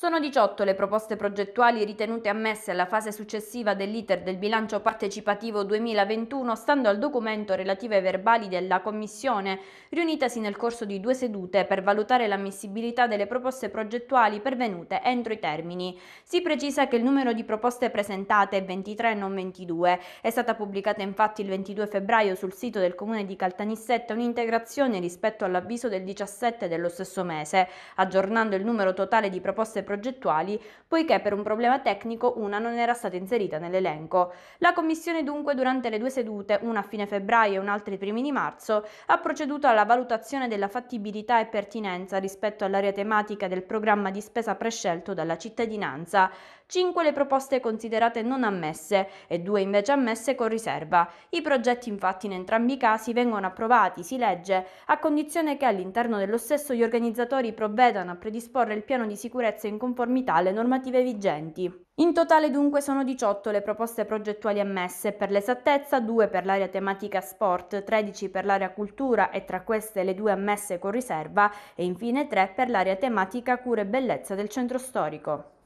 Sono 18 le proposte progettuali ritenute ammesse alla fase successiva dell'iter del bilancio partecipativo 2021, stando al documento relativo ai verbali della Commissione, riunitasi nel corso di due sedute per valutare l'ammissibilità delle proposte progettuali pervenute entro i termini. Si precisa che il numero di proposte presentate è 23 e non 22. È stata pubblicata infatti il 22 febbraio sul sito del Comune di Caltanissetta un'integrazione rispetto all'avviso del 17 dello stesso mese, aggiornando il numero totale di proposte progettuali, poiché per un problema tecnico una non era stata inserita nell'elenco. La Commissione dunque durante le due sedute, una a fine febbraio e un'altra ai primi di marzo, ha proceduto alla valutazione della fattibilità e pertinenza rispetto all'area tematica del programma di spesa prescelto dalla cittadinanza. 5 le proposte considerate non ammesse e 2 invece ammesse con riserva. I progetti infatti in entrambi i casi vengono approvati, si legge, a condizione che all'interno dello stesso gli organizzatori provvedano a predisporre il piano di sicurezza in conformità alle normative vigenti. In totale dunque sono 18 le proposte progettuali ammesse, per l'esattezza 2 per l'area tematica sport, 13 per l'area cultura e tra queste le due ammesse con riserva e infine 3 per l'area tematica cura e bellezza del centro storico.